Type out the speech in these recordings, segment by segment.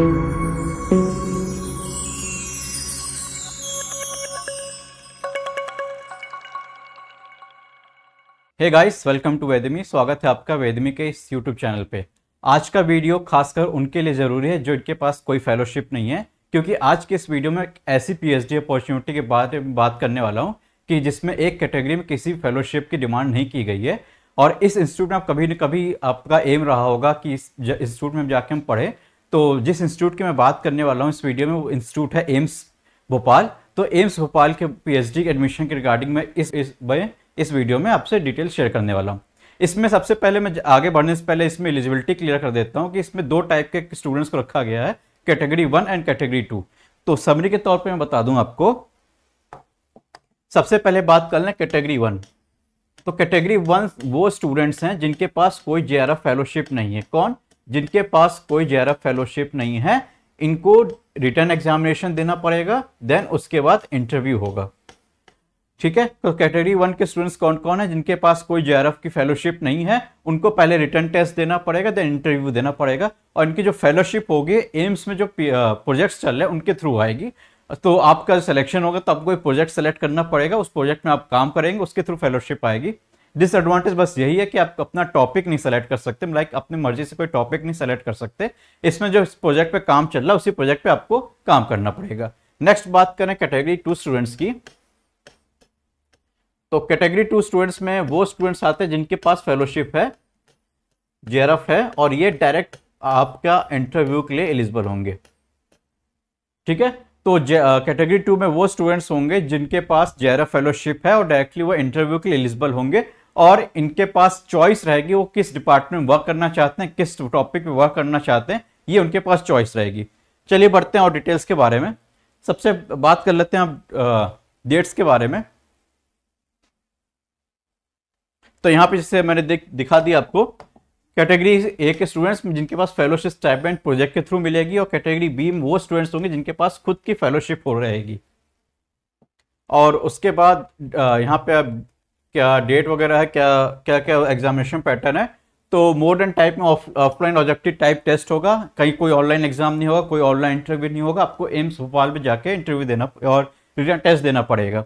Hey guys welcome to वेदमी स्वागत है आपका वेदमी के इस यूट्यूब चैनल पे आज का वीडियो खासकर उनके लिए ज़रूरी है जो इनके पास कोई फेलोशिप नहीं है क्योंकि आज के इस वीडियो में ऐसी पीएचडी अपॉर्चुनिटी के बारे में बात करने वाला हूं कि जिसमें एक कैटेगरी में किसी फेलोशिप की डिमांड नहीं की गई है और इस इंस्टीट्यूट में आप कभी न कभी आपका एम रहा होगा कि इस इंस्टीट्यूट में जाके हम पढ़ें तो जिस इंस्टीट्यूट की मैं बात करने वाला हूँ इस वीडियो में वो इंस्टीट्यूट है एम्स भोपाल तो एम्स भोपाल के पीएचडी के एडमिशन के रिगार्डिंग मैं इस इस इस वीडियो में आपसे डिटेल शेयर करने वाला हूँ इसमें सबसे पहले मैं आगे बढ़ने से पहले इसमें एलिजिबिलिटी क्लियर कर देता हूँ कि इसमें दो टाइप के स्टूडेंट्स को रखा गया है category one and category two तो समरी के तौर पर मैं बता दूँ आपको सबसे पहले बात कर लें कैटेगरी वन तो कैटेगरी वन वो स्टूडेंट्स हैं जिनके पास कोई जे फेलोशिप नहीं है कौन जिनके पास कोई जेर फेलोशिप नहीं है इनको रिटर्न एग्जामिनेशन देना पड़ेगा देन उसके बाद इंटरव्यू होगा ठीक है तो कैटेगरी वन के स्टूडेंट्स कौन कौन है जिनके पास कोई जे की फेलोशिप नहीं है उनको पहले रिटर्न टेस्ट देना पड़ेगा देन इंटरव्यू देना पड़ेगा और इनकी जो फेलोशिप होगी एम्स में जो प्रोजेक्ट्स चल रहे हैं उनके थ्रू आएगी तो आपका सिलेक्शन होगा तो आपको एक प्रोजेक्ट सेलेक्ट करना पड़ेगा उस प्रोजेक्ट में आप काम करेंगे उसके थ्रू फेलोशिप आएगी डिसएडवांटेज बस यही है कि आप अपना टॉपिक नहीं सेलेक्ट कर सकते लाइक अपनी मर्जी से कोई टॉपिक नहीं सेलेक्ट कर सकते इसमें जो इस प्रोजेक्ट पे काम चल रहा है उसी प्रोजेक्ट पे आपको काम करना पड़ेगा नेक्स्ट बात करें कैटेगरी टू स्टूडेंट्स की तो कैटेगरी टू स्टूडेंट्स में वो स्टूडेंट्स आते हैं जिनके पास फेलोशिप है जे है और ये डायरेक्ट आपका इंटरव्यू के लिए एलिजिबल होंगे ठीक है तो कैटेगरी टू में वो स्टूडेंट्स होंगे जिनके पास जेरा फेलोशिप है और डायरेक्टली वो इंटरव्यू के लिए एलिजिबल होंगे और इनके पास चॉइस रहेगी वो किस डिपार्टमेंट में वर्क करना चाहते हैं किस टॉपिक पे वर्क करना चाहते हैं ये उनके पास चॉइस रहेगी चलिए बढ़ते हैं और डिटेल्स के बारे में सबसे बात कर लेते हैं आप डेट्स के बारे में तो यहाँ पे जैसे मैंने दिखा दिया आपको कैटेगरी ए के स्टूडेंट्स जिनके पास फेलोशिप टाइप प्रोजेक्ट के थ्रू मिलेगी और कैटेगरी बी में वो स्टूडेंट्स होंगे जिनके पास खुद की फेलोशिप हो रहेगी और उसके बाद यहाँ पे आप क्या डेट वगैरह है क्या क्या क्या एग्जामिनेशन पैटर्न है तो मॉडर्न टाइप में ऑफलाइन ऑब्जेक्टिव टाइप टेस्ट होगा कहीं कोई ऑनलाइन एग्जाम नहीं होगा कोई ऑनलाइन इंटरव्यू नहीं होगा आपको एम्स भोपाल में जाके इंटरव्यू देना और रिटर्न टेस्ट देना पड़ेगा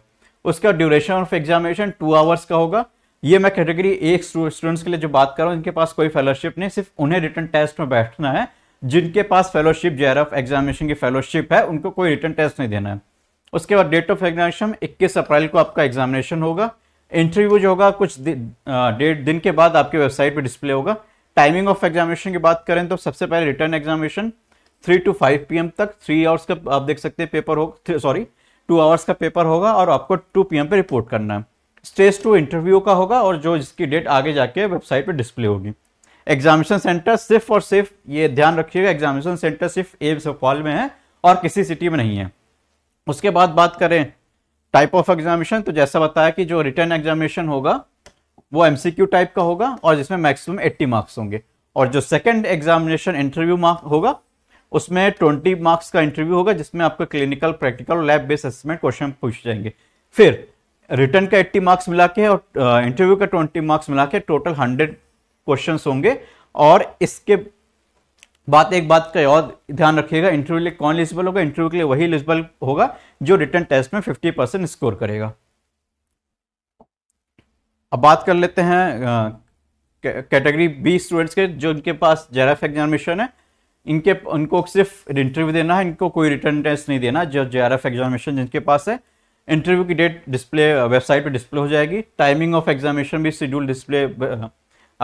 उसका duration of examination two hours का होगा ये मैं कैटेगरी एक स्टूडेंट्स के लिए जो बात कर रहा हूँ इनके पास कोई फेलोशिप नहीं सिर्फ उन्हें रिटर्न टेस्ट में बैठना है जिनके पास फेलोशिप जे एग्जामिनेशन की फेलोशिप है उनको कोई रिटर्न टेस्ट नहीं देना है उसके बाद डेट ऑफ एग्जामिनेशन 21 अप्रैल को आपका एग्जामिनेशन होगा इंटरव्यू जो होगा कुछ डेढ़ दिन के बाद आपके वेबसाइट पर डिस्प्ले होगा टाइमिंग ऑफ एग्जामिनेशन की बात करें तो सबसे पहले written examination three to five p तक थ्री आवर्स का आप देख सकते हैं पेपर होगा सॉरी टू आवर्स का पेपर होगा और आपको टू पी पे रिपोर्ट करना है स्टेज टू इंटरव्यू का होगा और जो जिसकी डेट आगे जाके वेबसाइट पर डिस्प्ले होगी एग्जामिनेशन सेंटर सिर्फ और सिर्फ ये ध्यान रखिएगा एग्जामिनेशन सेंटर सिर्फ एम्स भोपाल में है और किसी सिटी में नहीं है उसके बाद बात करें टाइप ऑफ एग्जामिनेशन तो जैसा बताया कि जो रिटर्न एग्जामिनेशन होगा वो एमसीक्यू टाइप का होगा और जिसमें मैक्सिमम 80 मार्क्स होंगे और जो सेकंड एग्जामिनेशन इंटरव्यू मार्क होगा उसमें 20 मार्क्स का इंटरव्यू होगा जिसमें आपका क्लिनिकल प्रैक्टिकल और लैब बेस्ड असेसमेंट क्वेश्चन पूछ जाएंगे फिर रिटर्न का 80 मार्क्स मिला के और इंटरव्यू uh, का 20 मार्क्स मिला के टोटल 100 क्वेश्चन होंगे और इसके बात एक बात का और ध्यान रखिएगा इंटरव्यू लिए कौन एलिजिबल होगा इंटरव्यू के लिए वही एलिजिबल होगा जो रिटर्न टेस्ट में फिफ्टी परसेंट स्कोर करेगा अब बात कर लेते हैं कैटेगरी बी स्टूडेंट्स के जो इनके पास जेआरएफ एग्जामिनेशन है इनके उनको सिर्फ इंटरव्यू देना है इनको कोई रिटर्न टेस्ट नहीं देना जो जेआरएफ एग्जामिनेशन जिनके पास है इंटरव्यू की डेट डिस्प्ले वेबसाइट पे डिस्प्ले हो जाएगी टाइमिंग ऑफ एग्जामिनेशन भी शेड्यूल डिस्प्ले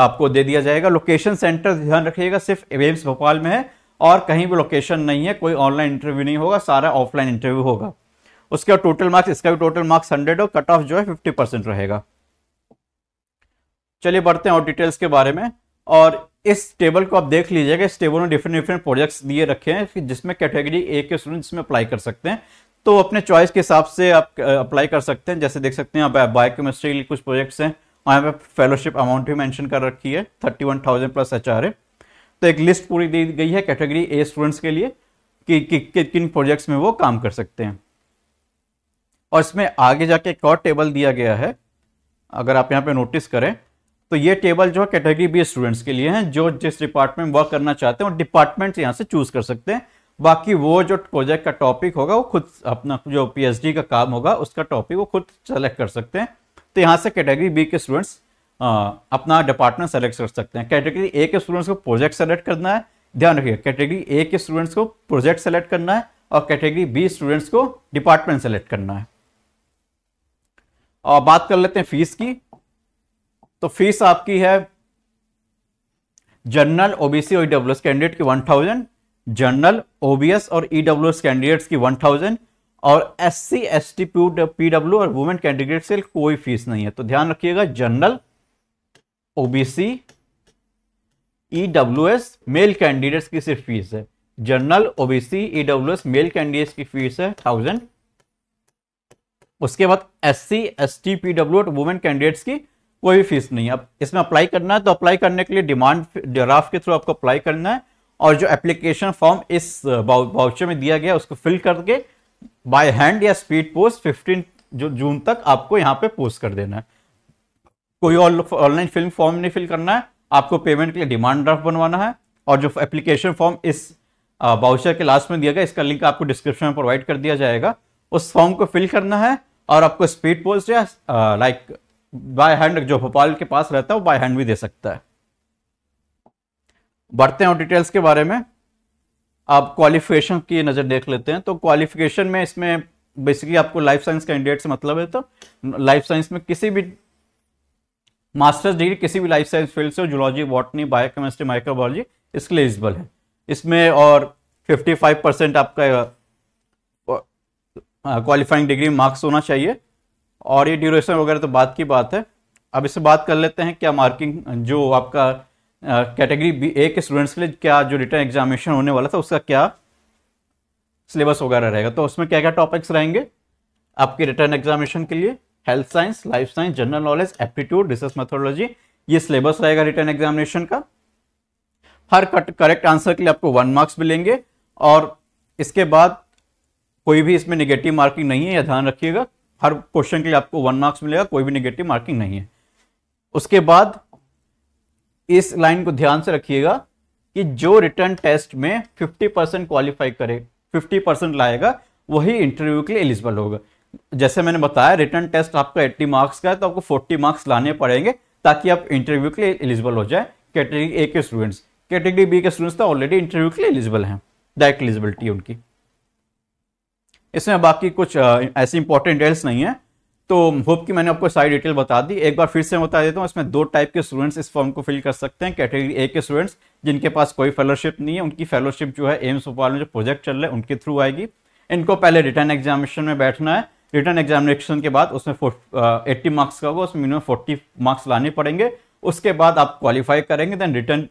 आपको दे दिया जाएगा लोकेशन सेंटर ध्यान रखिएगा सिर्फ एम्स भोपाल में है और कहीं भी लोकेशन नहीं है कोई ऑनलाइन इंटरव्यू नहीं होगा सारा ऑफलाइन इंटरव्यू होगा उसके बाद टोटल मार्क्स इसका भी टोटल मार्क्स हंड्रेड और कट ऑफ जो है फिफ्टी परसेंट रहेगा चलिए बढ़ते हैं और डिटेल्स के बारे में और इस टेबल को आप देख लीजिएगा इस टेबल में डिफरेंट डिफरेंट प्रोजेक्ट्स दिए रखे हैं जिसमें कैटेगरी ए के स्टूडेंट जिसमें अप्लाई कर सकते हैं तो अपने चॉइस के हिसाब से आप अप्लाई कर सकते हैं जैसे देख सकते हैं आप बायोकेमिस्ट्री के कुछ प्रोजेक्ट्स हैं और यहाँ पे फेलोशिप अमाउंट भी मेंशन कर रखी है thirty one thousand plus H R A तो एक लिस्ट पूरी दी गई है कैटेगरी ए स्टूडेंट्स के लिए कि, कि, कि किन प्रोजेक्ट्स में वो काम कर सकते हैं और इसमें आगे जाके एक और टेबल दिया गया है अगर आप यहाँ पे नोटिस करें तो ये टेबल जो है कैटेगरी बी स्टूडेंट्स के लिए हैं जो जिस डिपार्टमेंट वर्क करना चाहते हैं वो डिपार्टमेंट यहाँ से चूज कर सकते हैं बाकी वो जो प्रोजेक्ट का टॉपिक होगा वो खुद अपना जो पीएचडी का काम होगा उसका टॉपिक वो खुद सेलेक्ट कर सकते हैं तो यहाँ से कैटेगरी बी के स्टूडेंट्स अपना डिपार्टमेंट सेलेक्ट कर सकते हैं कैटेगरी ए के स्टूडेंट्स को प्रोजेक्ट सेलेक्ट करना है ध्यान रखिए कैटेगरी ए के स्टूडेंट्स को प्रोजेक्ट सेलेक्ट करना है और कैटेगरी बी स्टूडेंट्स को डिपार्टमेंट सेलेक्ट करना है और बात कर लेते हैं फीस की तो फीस आपकी है जनरल ओबीसी और ईडब्ल्यूएस e कैंडिडेट की वन थाउजेंड जनरल ओबीएस और ईडब्ल्यूएस e कैंडिडेट्स की वन थाउजेंड और S C S T P PW और वुमेन कैंडिडेट से कोई फीस नहीं है तो ध्यान रखिएगा general OBC as male candidate की सिर्फ फीस है general OBC as male candidate की फीस है थाउजेंड उसके बाद S C S T P W और वुमेन कैंडिडेट्स की कोई फीस नहीं है अब इसमें अप्लाई करना है तो अप्लाई करने के लिए डिमांड ड्राफ्ट के थ्रू आपको अप्लाई करना है और जो एप्लीकेशन फॉर्म इस बाउचर uh, में दिया गया उसको फिल करके बाय हैंड या स्पीड पोस्ट 15 जो जून तक आपको यहाँ पे पोस्ट कर देना है कोई ऑनलाइन फिल्म फॉर्म नहीं फिल करना है आपको पेमेंट के लिए डिमांड ड्राफ्ट बनवाना है और जो एप्लीकेशन फॉर्म इस बाउचर के लास्ट में दिया गया इसका लिंक आपको डिस्क्रिप्शन में प्रोवाइड कर दिया जाएगा उस फॉर्म को फिल करना है और आपको स्पीड पोस्ट या लाइक बाय हैंड जो भोपाल के पास रहता है वो बाय हैंड भी दे सकता है बढ़ते हैं और डिटेल्स के बारे में आप क्वालिफिकेशन की नज़र देख लेते हैं तो क्वालिफिकेशन में इसमें बेसिकली आपको लाइफ साइंस कैंडिडेट से मतलब है तो लाइफ साइंस में किसी भी मास्टर्स डिग्री किसी भी लाइफ साइंस फील्ड से जूलॉजी बॉटनी बायोकेमिस्ट्री माइक्रोबॉलॉजी इसके लिए एलिजिबल है इसमें और 55 परसेंट आपका क्वालिफाइंग डिग्री मार्क्स होना चाहिए और ये ड्यूरेशन वगैरह तो बात की बात है अब इससे बात कर लेते हैं क्या मार्किंग जो आपका कैटेगरी बी ए के स्टूडेंट्स के लिए क्या जो रिटर्न एग्जामिनेशन होने वाला था उसका क्या सिलेबस वगैरह रहेगा तो उसमें क्या क्या टॉपिक्स रहेंगे आपके रिटर्न एग्जामिनेशन के लिए health science life science general knowledge aptitude research methodology ये सिलेबस रहेगा रिटर्न एग्जामिनेशन का हर करेक्ट आंसर के लिए आपको वन मार्क्स मिलेंगे और इसके बाद कोई भी इसमें निगेटिव मार्किंग नहीं है यह ध्यान रखिएगा हर क्वेश्चन के लिए आपको वन मार्क्स मिलेगा कोई भी निगेटिव मार्किंग नहीं है उसके बाद इस लाइन को ध्यान से रखिएगा कि जो रिटर्न टेस्ट में 50 परसेंट क्वालिफाई करे 50 परसेंट लाएगा वही इंटरव्यू के लिए एलिजिबल होगा जैसे मैंने बताया रिटर्न टेस्ट आपका 80 मार्क्स का है तो आपको 40 मार्क्स लाने पड़ेंगे ताकि आप इंटरव्यू के लिए एलिजिबल हो जाए कैटेगरी ए के स्टूडेंट्स कैटेगरी बी के स्टूडेंट्स तो ऑलरेडी इंटरव्यू के लिए एलिजिबल हैं डायरेक्ट एलिजिबिलिटी उनकी इसमें बाकी कुछ ऐसी इंपॉर्टेंट डिटेल्स नहीं है तो होप कि मैंने आपको सारी डिटेल बता दी एक बार फिर से बता देता हूँ इसमें दो टाइप के स्टूडेंट्स इस फॉर्म को फिल कर सकते हैं कैटेगरी ए के स्टूडेंट्स जिनके पास कोई फेलोशिप नहीं है उनकी फेलोशिप जो है एम्स भोपाल में जो प्रोजेक्ट चल रहा है उनके थ्रू आएगी इनको पहले रिटर्न एग्जामिनेशन में बैठना है रिटर्न एग्जामिनेशन के बाद उसमें एट्टी मार्क्स का होगा उसमें मिनिमम फोर्टी मार्क्स लाने पड़ेंगे उसके बाद आप क्वालिफाई करेंगे देन रिटर्न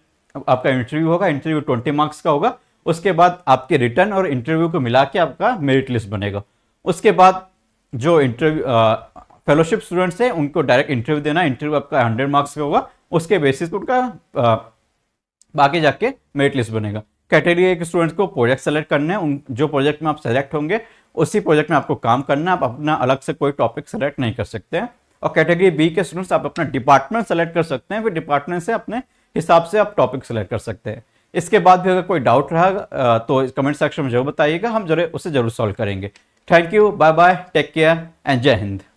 आपका इंटरव्यू होगा इंटरव्यू ट्वेंटी मार्क्स का होगा उसके बाद आपके रिटर्न और इंटरव्यू को मिला के आपका मेरिट लिस्ट बनेगा उसके बाद जो इंटरव्यू फेलोशिप स्टूडेंट्स हैं उनको डायरेक्ट इंटरव्यू देना इंटरव्यू आपका हंड्रेड मार्क्स का होगा उसके बेसिस पर उनका बाकी जाके मेरिट लिस्ट बनेगा कैटेगरी के स्टूडेंट्स को प्रोजेक्ट सेलेक्ट करने हैं उन जो प्रोजेक्ट में आप सेलेक्ट होंगे उसी प्रोजेक्ट में आपको काम करना आप अपना अलग से कोई टॉपिक सेलेक्ट नहीं कर सकते हैं और कैटेगरी बी के स्टूडेंट्स आप अपना डिपार्टमेंट सेलेक्ट कर सकते हैं फिर डिपार्टमेंट से अपने हिसाब से आप टॉपिक सेलेक्ट कर सकते हैं इसके बाद भी अगर कोई डाउट रहा तो कमेंट सेक्शन में जरूर बताइएगा हम जरूर उसे जरूर सॉल्व करेंगे Thank you. Bye bye. Take care and Jai